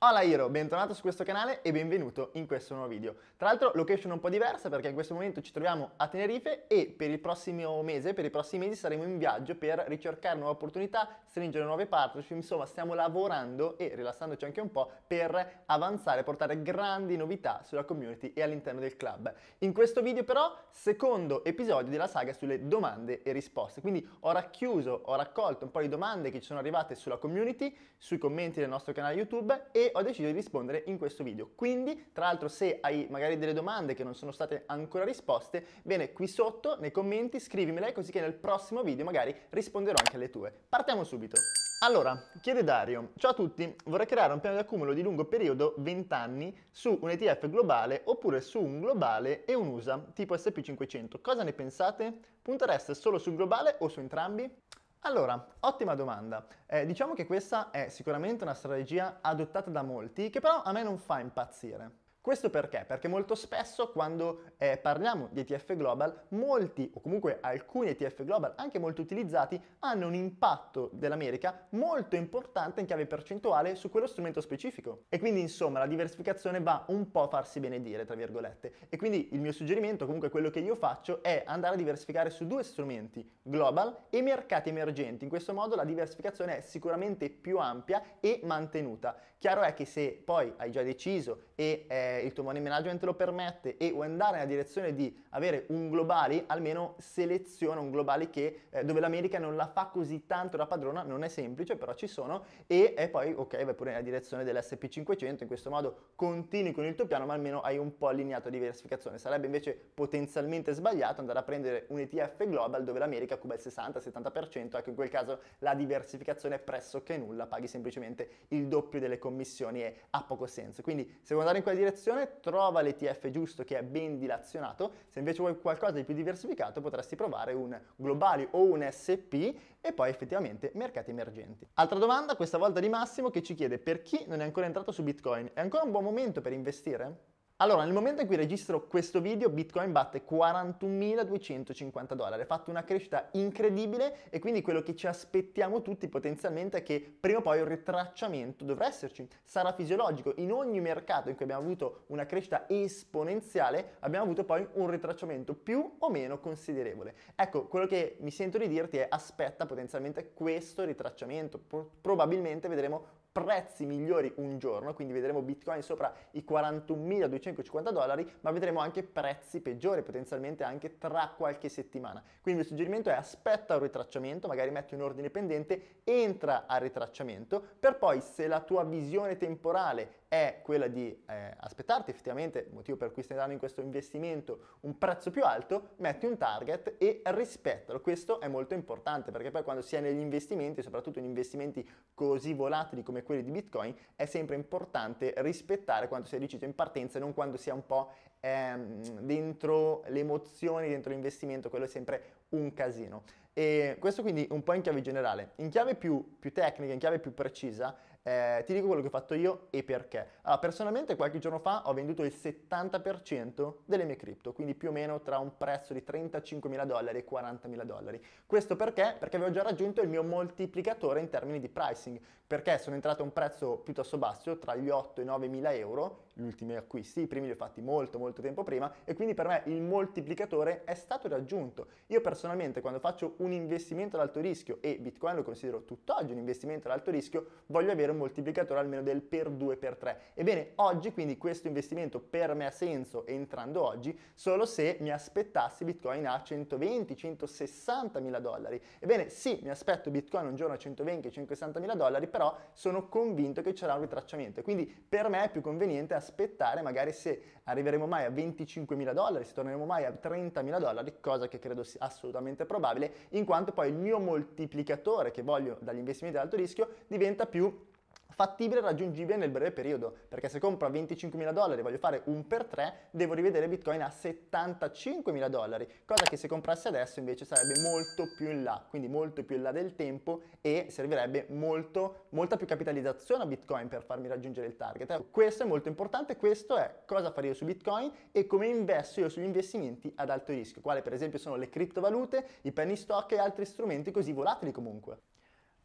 Hola Iro, bentornato su questo canale e benvenuto in questo nuovo video. Tra l'altro location un po' diversa perché in questo momento ci troviamo a Tenerife e per il prossimo mese, per i prossimi mesi saremo in viaggio per ricercare nuove opportunità, stringere nuove partnership, insomma stiamo lavorando e rilassandoci anche un po' per avanzare, portare grandi novità sulla community e all'interno del club. In questo video però secondo episodio della saga sulle domande e risposte, quindi ho racchiuso, ho raccolto un po' di domande che ci sono arrivate sulla community, sui commenti del nostro canale YouTube e ho deciso di rispondere in questo video. Quindi, tra l'altro, se hai magari delle domande che non sono state ancora risposte, bene, qui sotto nei commenti scrivimele così che nel prossimo video magari risponderò anche alle tue. Partiamo subito! Allora, chiede Dario, ciao a tutti, vorrei creare un piano di accumulo di lungo periodo, 20 anni, su un ETF globale oppure su un globale e un USA, tipo SP500. Cosa ne pensate? Puntereste solo sul globale o su entrambi? Allora, ottima domanda. Eh, diciamo che questa è sicuramente una strategia adottata da molti, che però a me non fa impazzire. Questo perché? Perché molto spesso quando eh, parliamo di ETF global, molti o comunque alcuni ETF global, anche molto utilizzati, hanno un impatto dell'America molto importante in chiave percentuale su quello strumento specifico. E quindi insomma la diversificazione va un po' a farsi benedire, tra virgolette. E quindi il mio suggerimento, comunque quello che io faccio, è andare a diversificare su due strumenti, global e mercati emergenti. In questo modo la diversificazione è sicuramente più ampia e mantenuta. Chiaro è che se poi hai già deciso e... Eh, il tuo money management lo permette e vuoi andare nella direzione di avere un globale, almeno seleziona un globale che, eh, dove l'America non la fa così tanto da padrona, non è semplice, però ci sono, e, e poi ok, vai pure nella direzione dell'SP500, in questo modo continui con il tuo piano, ma almeno hai un po' allineato diversificazione. Sarebbe invece potenzialmente sbagliato andare a prendere un ETF global dove l'America cuba il 60-70%, ecco in quel caso la diversificazione è pressoché nulla, paghi semplicemente il doppio delle commissioni e ha poco senso. Quindi se vuoi andare in quella direzione, direzione, trova l'ETF giusto che è ben dilazionato, se invece vuoi qualcosa di più diversificato potresti provare un globale o un SP e poi effettivamente mercati emergenti. Altra domanda, questa volta di Massimo, che ci chiede per chi non è ancora entrato su Bitcoin, è ancora un buon momento per investire? Allora, nel momento in cui registro questo video, Bitcoin batte 41.250 dollari, ha fatto una crescita incredibile e quindi quello che ci aspettiamo tutti potenzialmente è che prima o poi un ritracciamento dovrà esserci, sarà fisiologico. In ogni mercato in cui abbiamo avuto una crescita esponenziale, abbiamo avuto poi un ritracciamento più o meno considerevole. Ecco, quello che mi sento di dirti è aspetta potenzialmente questo ritracciamento, probabilmente vedremo prezzi migliori un giorno, quindi vedremo Bitcoin sopra i 41.250 dollari, ma vedremo anche prezzi peggiori, potenzialmente anche tra qualche settimana. Quindi il mio suggerimento è aspetta un ritracciamento, magari metti un ordine pendente, entra al ritracciamento, per poi se la tua visione temporale è quella di eh, aspettarti effettivamente, motivo per cui stai andando in questo investimento, un prezzo più alto, metti un target e rispettalo. Questo è molto importante perché poi quando si è negli investimenti, soprattutto in investimenti così volatili come quelli di Bitcoin, è sempre importante rispettare quanto si è deciso in partenza e non quando si è un po' ehm, dentro le emozioni, dentro l'investimento, quello è sempre un casino. E questo quindi un po' in chiave generale. In chiave più, più tecnica, in chiave più precisa, eh, ti dico quello che ho fatto io e perché. Allora, personalmente qualche giorno fa ho venduto il 70% delle mie cripto, quindi più o meno tra un prezzo di 35.000 dollari e 40.000 dollari. Questo perché? Perché avevo già raggiunto il mio moltiplicatore in termini di pricing, perché sono entrato a un prezzo piuttosto basso, tra gli 8 e i 9.000 euro, gli ultimi acquisti, i primi li ho fatti molto molto tempo prima, e quindi per me il moltiplicatore è stato raggiunto. Io personalmente quando faccio un investimento ad alto rischio, e Bitcoin lo considero tutt'oggi un investimento ad alto rischio, voglio avere un moltiplicatore almeno del per 2 per 3. Ebbene, oggi quindi questo investimento per me ha senso entrando oggi solo se mi aspettassi Bitcoin a 120, 160 mila dollari. Ebbene, sì, mi aspetto Bitcoin un giorno a 120, 160 mila dollari, però sono convinto che ci sarà un ritracciamento. Quindi per me è più conveniente aspettare magari se arriveremo mai a 25 mila dollari, se torneremo mai a 30 mila dollari, cosa che credo sia assolutamente probabile, in quanto poi il mio moltiplicatore che voglio dagli investimenti ad alto rischio diventa più fattibile e raggiungibile nel breve periodo, perché se compro a 25.000 dollari e voglio fare un per 3, devo rivedere Bitcoin a 75.000 dollari, cosa che se comprassi adesso invece sarebbe molto più in là, quindi molto più in là del tempo e servirebbe molto, molta più capitalizzazione a Bitcoin per farmi raggiungere il target. Questo è molto importante, questo è cosa fare io su Bitcoin e come investo io sugli investimenti ad alto rischio, quale per esempio sono le criptovalute, i penny stock e altri strumenti così volatili comunque.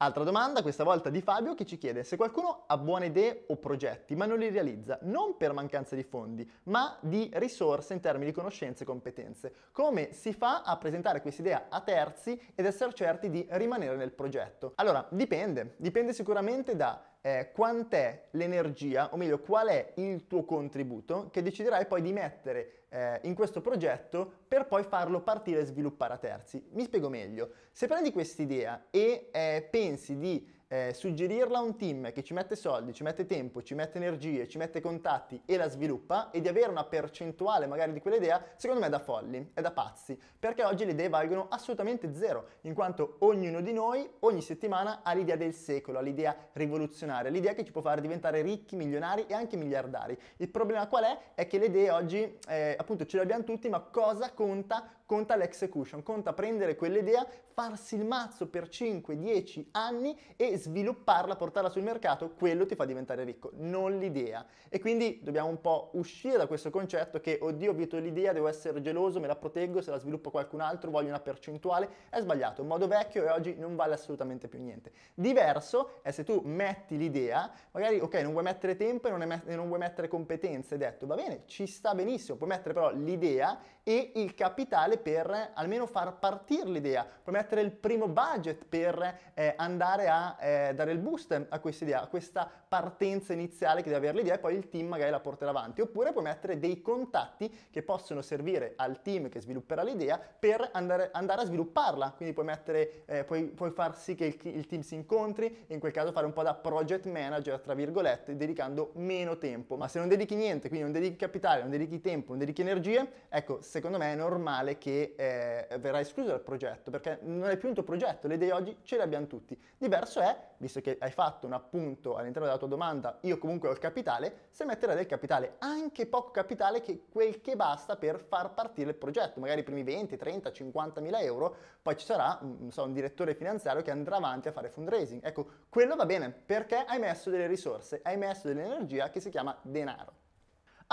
Altra domanda, questa volta di Fabio, che ci chiede se qualcuno ha buone idee o progetti ma non li realizza, non per mancanza di fondi, ma di risorse in termini di conoscenze e competenze. Come si fa a presentare questa idea a terzi ed essere certi di rimanere nel progetto? Allora, dipende, dipende sicuramente da eh, quant'è l'energia, o meglio qual è il tuo contributo che deciderai poi di mettere eh, in questo progetto per poi farlo partire e sviluppare a terzi. Mi spiego meglio, se prendi quest'idea e eh, pensi di eh, suggerirla a un team che ci mette soldi, ci mette tempo, ci mette energie, ci mette contatti e la sviluppa e di avere una percentuale magari di quell'idea, secondo me è da folli, è da pazzi, perché oggi le idee valgono assolutamente zero, in quanto ognuno di noi ogni settimana ha l'idea del secolo, ha l'idea rivoluzionaria, l'idea che ci può far diventare ricchi, milionari e anche miliardari. Il problema qual è? È che le idee oggi eh, appunto ce le abbiamo tutti, ma cosa conta? Conta l'execution, conta prendere quell'idea, farsi il mazzo per 5-10 anni e svilupparla, portarla sul mercato, quello ti fa diventare ricco, non l'idea. E quindi dobbiamo un po' uscire da questo concetto che, oddio, ho avuto l'idea, devo essere geloso, me la proteggo, se la sviluppo qualcun altro, voglio una percentuale. È sbagliato, un modo vecchio e oggi non vale assolutamente più niente. Diverso è se tu metti l'idea, magari, ok, non vuoi mettere tempo e non, met- non vuoi mettere competenze, hai detto, va bene, ci sta benissimo, puoi mettere però l'idea e il capitale per almeno far partire l'idea, puoi mettere mettere il primo budget per eh, andare a eh, dare il boost a questa idea, a questa partenza iniziale che deve avere l'idea e poi il team magari la porterà avanti. Oppure puoi mettere dei contatti che possono servire al team che svilupperà l'idea per andare, andare, a svilupparla. Quindi puoi, mettere, eh, puoi, puoi far sì che il, il team si incontri in quel caso fare un po' da project manager, tra virgolette, dedicando meno tempo. Ma se non dedichi niente, quindi non dedichi capitale, non dedichi tempo, non dedichi energie, ecco, secondo me è normale che eh, verrà escluso dal progetto perché non è più un tuo progetto, le idee oggi ce le abbiamo tutti. Diverso è, visto che hai fatto un appunto all'interno della tua domanda, io comunque ho il capitale, se metterai del capitale, anche poco capitale, che quel che basta per far partire il progetto, magari i primi 20, 30, 50 mila euro, poi ci sarà mm, so, un direttore finanziario che andrà avanti a fare fundraising. Ecco, quello va bene perché hai messo delle risorse, hai messo dell'energia che si chiama denaro.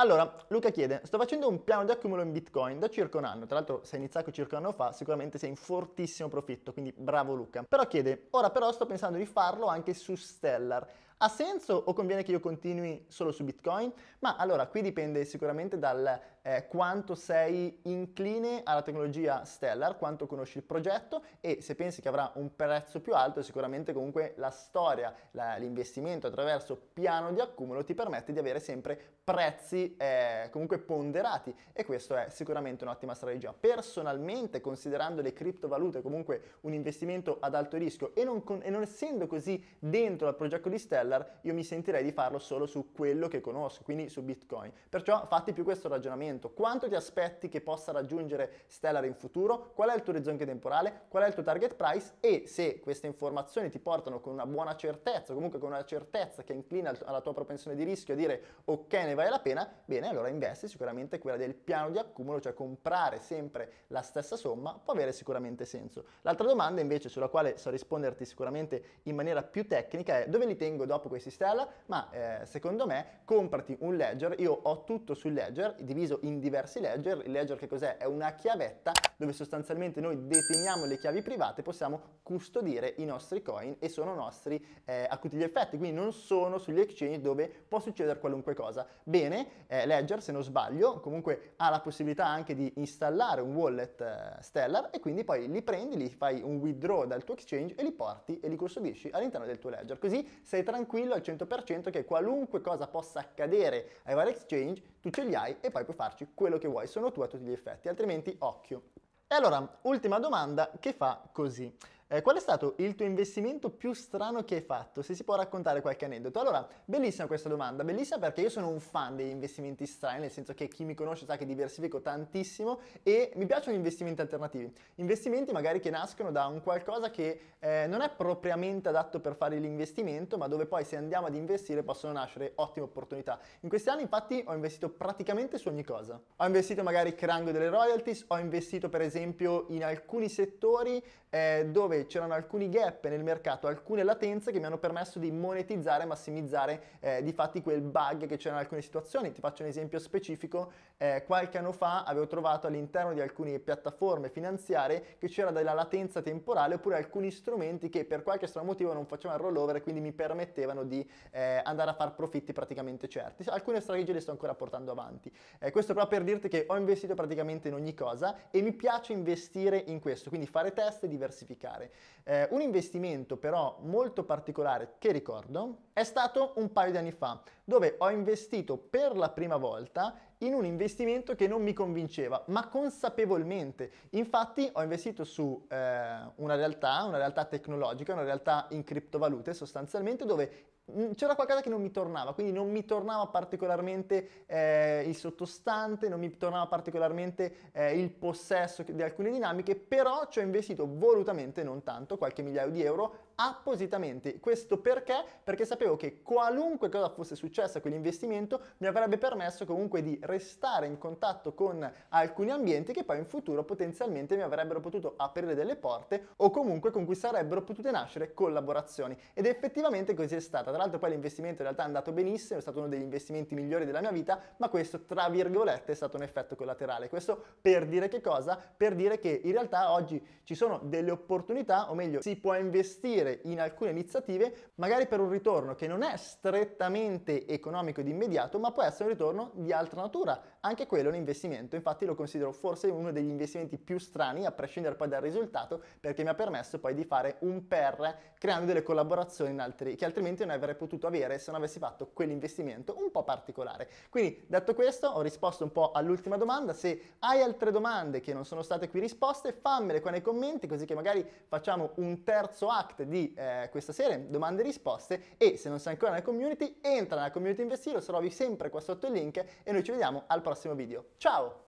Allora, Luca chiede, sto facendo un piano di accumulo in Bitcoin da circa un anno, tra l'altro se hai iniziato circa un anno fa sicuramente sei in fortissimo profitto, quindi bravo Luca. Però chiede, ora però sto pensando di farlo anche su Stellar. Ha senso o conviene che io continui solo su Bitcoin? Ma allora, qui dipende sicuramente dal eh, quanto sei incline alla tecnologia Stellar, quanto conosci il progetto e se pensi che avrà un prezzo più alto, sicuramente comunque la storia, la, l'investimento attraverso piano di accumulo ti permette di avere sempre prezzi eh, comunque ponderati e questo è sicuramente un'ottima strategia. Personalmente, considerando le criptovalute comunque un investimento ad alto rischio e non, con, e non essendo così dentro al progetto di Stellar, seller, io mi sentirei di farlo solo su quello che conosco, quindi su Bitcoin. Perciò fatti più questo ragionamento. Quanto ti aspetti che possa raggiungere Stellar in futuro? Qual è il tuo orizzonte temporale? Qual è il tuo target price? E se queste informazioni ti portano con una buona certezza, comunque con una certezza che inclina alla tua propensione di rischio a dire ok ne vale la pena, bene allora investi sicuramente quella del piano di accumulo, cioè comprare sempre la stessa somma può avere sicuramente senso. L'altra domanda invece sulla quale so risponderti sicuramente in maniera più tecnica è dove li tengo dopo troppo questi Stella, ma eh, secondo me comprati un ledger, io ho tutto sul ledger, diviso in diversi ledger, il ledger che cos'è? È una chiavetta dove sostanzialmente noi deteniamo le chiavi private, possiamo custodire i nostri coin e sono nostri eh, a tutti gli effetti, quindi non sono sugli exchange dove può succedere qualunque cosa. Bene, eh, Ledger se non sbaglio comunque ha la possibilità anche di installare un wallet eh, Stellar e quindi poi li prendi, li fai un withdraw dal tuo exchange e li porti e li custodisci all'interno del tuo Ledger. Così sei tranquillo al 100% che qualunque cosa possa accadere ai vari exchange, tu ce li hai e poi puoi farci quello che vuoi, sono tu a tutti gli effetti, altrimenti occhio. E allora, ultima domanda che fa così. Eh, qual è stato il tuo investimento più strano che hai fatto? Se si può raccontare qualche aneddoto. Allora, bellissima questa domanda, bellissima perché io sono un fan degli investimenti strani, nel senso che chi mi conosce sa che diversifico tantissimo e mi piacciono gli investimenti alternativi. Investimenti magari che nascono da un qualcosa che eh, non è propriamente adatto per fare l'investimento, ma dove poi se andiamo ad investire possono nascere ottime opportunità. In questi anni infatti ho investito praticamente su ogni cosa. Ho investito magari creando delle royalties, ho investito per esempio in alcuni settori eh, dove c'erano alcuni gap nel mercato, alcune latenze che mi hanno permesso di monetizzare, massimizzare eh, di fatti quel bug che c'era in alcune situazioni. Ti faccio un esempio specifico, eh, qualche anno fa avevo trovato all'interno di alcune piattaforme finanziarie che c'era della latenza temporale oppure alcuni strumenti che per qualche strano motivo non facevano il rollover e quindi mi permettevano di eh, andare a far profitti praticamente certi. Cioè, alcune strategie le sto ancora portando avanti. Eh, questo però per dirti che ho investito praticamente in ogni cosa e mi piace investire in questo, quindi fare test e diversificare. Eh, un investimento però molto particolare che ricordo è stato un paio di anni fa, dove ho investito per la prima volta in un investimento che non mi convinceva, ma consapevolmente. Infatti ho investito su eh, una realtà, una realtà tecnologica, una realtà in criptovalute sostanzialmente, dove Mm, c'era qualcosa che non mi tornava, quindi non mi tornava particolarmente eh, il sottostante, non mi tornava particolarmente eh, il possesso di alcune dinamiche, però ci ho investito volutamente non tanto, qualche migliaio di euro, appositamente. Questo perché? Perché sapevo che qualunque cosa fosse successa a quell'investimento mi avrebbe permesso comunque di restare in contatto con alcuni ambienti che poi in futuro potenzialmente mi avrebbero potuto aprire delle porte o comunque con cui sarebbero potute nascere collaborazioni. Ed effettivamente così è stata. Tra l'altro poi l'investimento in realtà è andato benissimo, è stato uno degli investimenti migliori della mia vita, ma questo tra virgolette è stato un effetto collaterale. Questo per dire che cosa? Per dire che in realtà oggi ci sono delle opportunità, o meglio si può investire investire in alcune iniziative magari per un ritorno che non è strettamente economico ed immediato ma può essere un ritorno di altra natura anche quello è un investimento, infatti lo considero forse uno degli investimenti più strani, a prescindere poi dal risultato, perché mi ha permesso poi di fare un per creando delle collaborazioni altri, che altrimenti non avrei potuto avere se non avessi fatto quell'investimento un po' particolare. Quindi detto questo ho risposto un po' all'ultima domanda, se hai altre domande che non sono state qui risposte fammele qua nei commenti così che magari facciamo un terzo act di eh, questa serie, domande e risposte e se non sei ancora nella community entra nella community investire, lo trovi sempre qua sotto il link e noi ci vediamo al prossimo prossimo video. Ciao!